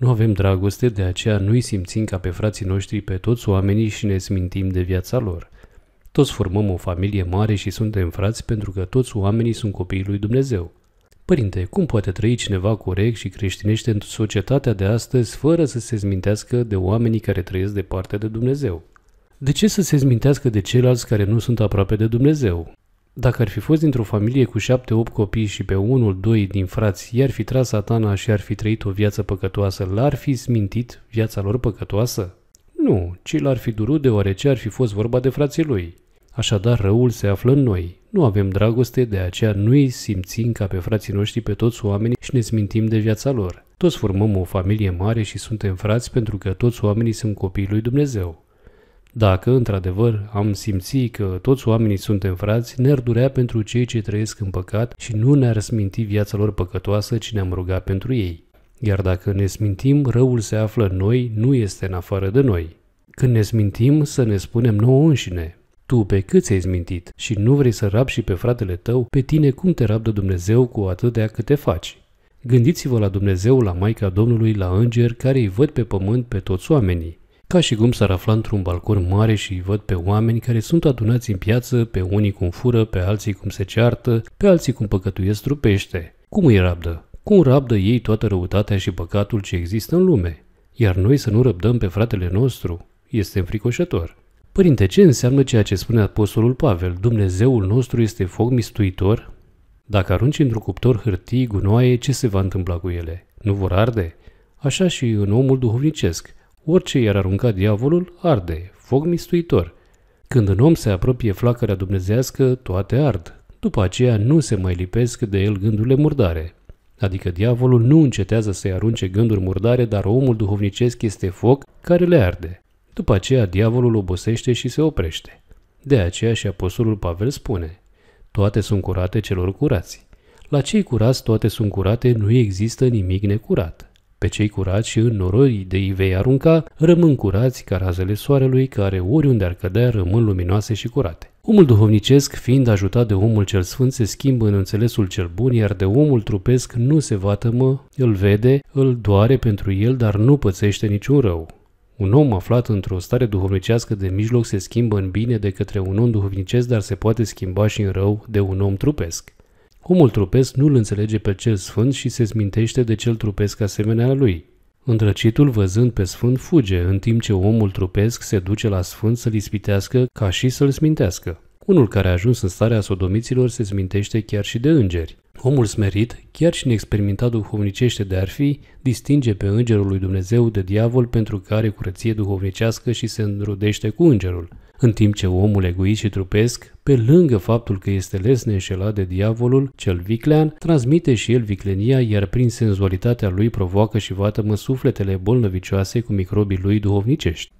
Nu avem dragoste, de aceea nu-i simțim ca pe frații noștri pe toți oamenii și ne smintim de viața lor. Toți formăm o familie mare și suntem frați pentru că toți oamenii sunt copiii lui Dumnezeu. Părinte, cum poate trăi cineva corect și creștinește în societatea de astăzi fără să se zmintească de oamenii care trăiesc departe de Dumnezeu? De ce să se zmintească de ceilalți care nu sunt aproape de Dumnezeu? Dacă ar fi fost dintr-o familie cu șapte-opt copii și pe unul, doi din frați i-ar fi tras satana și ar fi trăit o viață păcătoasă, l-ar fi smintit viața lor păcătoasă? Nu, ci l-ar fi durut deoarece ar fi fost vorba de frații lui. Așadar, răul se află în noi. Nu avem dragoste, de aceea nu îi simțim ca pe frații noștri pe toți oamenii și ne smintim de viața lor. Toți formăm o familie mare și suntem frați pentru că toți oamenii sunt copiii lui Dumnezeu. Dacă, într-adevăr, am simțit că toți oamenii suntem frați, ne-ar durea pentru cei ce trăiesc în păcat și nu ne-ar sminti viața lor păcătoasă, ci ne-am rugat pentru ei. Iar dacă ne smintim, răul se află în noi, nu este în afară de noi. Când ne smintim, să ne spunem nouă înșine. Tu pe cât ți-ai smintit și nu vrei să rab și pe fratele tău, pe tine cum te rabdă Dumnezeu cu atâtea câte faci? Gândiți-vă la Dumnezeu, la Maica Domnului, la îngeri care îi văd pe pământ pe toți oamenii. Ca și cum s-ar afla într-un balcon mare și văd pe oameni care sunt adunați în piață, pe unii cum fură, pe alții cum se ceartă, pe alții cum păcătuiesc trupește. Cum îi rabdă? Cum rabdă ei toată răutatea și păcatul ce există în lume? Iar noi să nu răbdăm pe fratele nostru? Este înfricoșător. Părinte, ce înseamnă ceea ce spune Apostolul Pavel? Dumnezeul nostru este foc mistuitor? Dacă arunci într-un cuptor hârtii, gunoaie, ce se va întâmpla cu ele? Nu vor arde? Așa și în omul duhovnicesc – Orice i-ar arunca diavolul arde, foc mistuitor. Când un om se apropie flacărea dumnezească, toate ard. După aceea nu se mai lipesc de el gândurile murdare. Adică diavolul nu încetează să-i arunce gânduri murdare, dar omul duhovnicesc este foc care le arde. După aceea diavolul obosește și se oprește. De aceea și apostolul Pavel spune, toate sunt curate celor curați. La cei curați toate sunt curate, nu există nimic necurat. Pe cei curați și în noroi de îi vei arunca, rămân curați ca razele soarelui care oriunde ar cădea rămân luminoase și curate. Omul duhovnicesc, fiind ajutat de omul cel sfânt, se schimbă în înțelesul cel bun, iar de omul trupesc nu se vatămă, îl vede, îl doare pentru el, dar nu pățește niciun rău. Un om aflat într-o stare duhovnicească de mijloc se schimbă în bine de către un om duhovnicesc, dar se poate schimba și în rău de un om trupesc. Omul trupesc nu-l înțelege pe cel sfânt și se smintește de cel trupesc asemenea lui. Îndrăcitul văzând pe sfânt fuge, în timp ce omul trupesc se duce la sfânt să-l ispitească ca și să-l smintească. Unul care a ajuns în starea sodomiților se zmintește chiar și de îngeri. Omul smerit, chiar și neexperimentat duhovnicește de ar fi, distinge pe îngerul lui Dumnezeu de diavol pentru că are curăție duhovnicească și se înrudește cu îngerul. În timp ce omul egoist și trupesc, pe lângă faptul că este les neînșelat de diavolul, cel viclean, transmite și el viclenia, iar prin senzualitatea lui provoacă și vatămă sufletele bolnăvicioase cu microbii lui duhovnicești.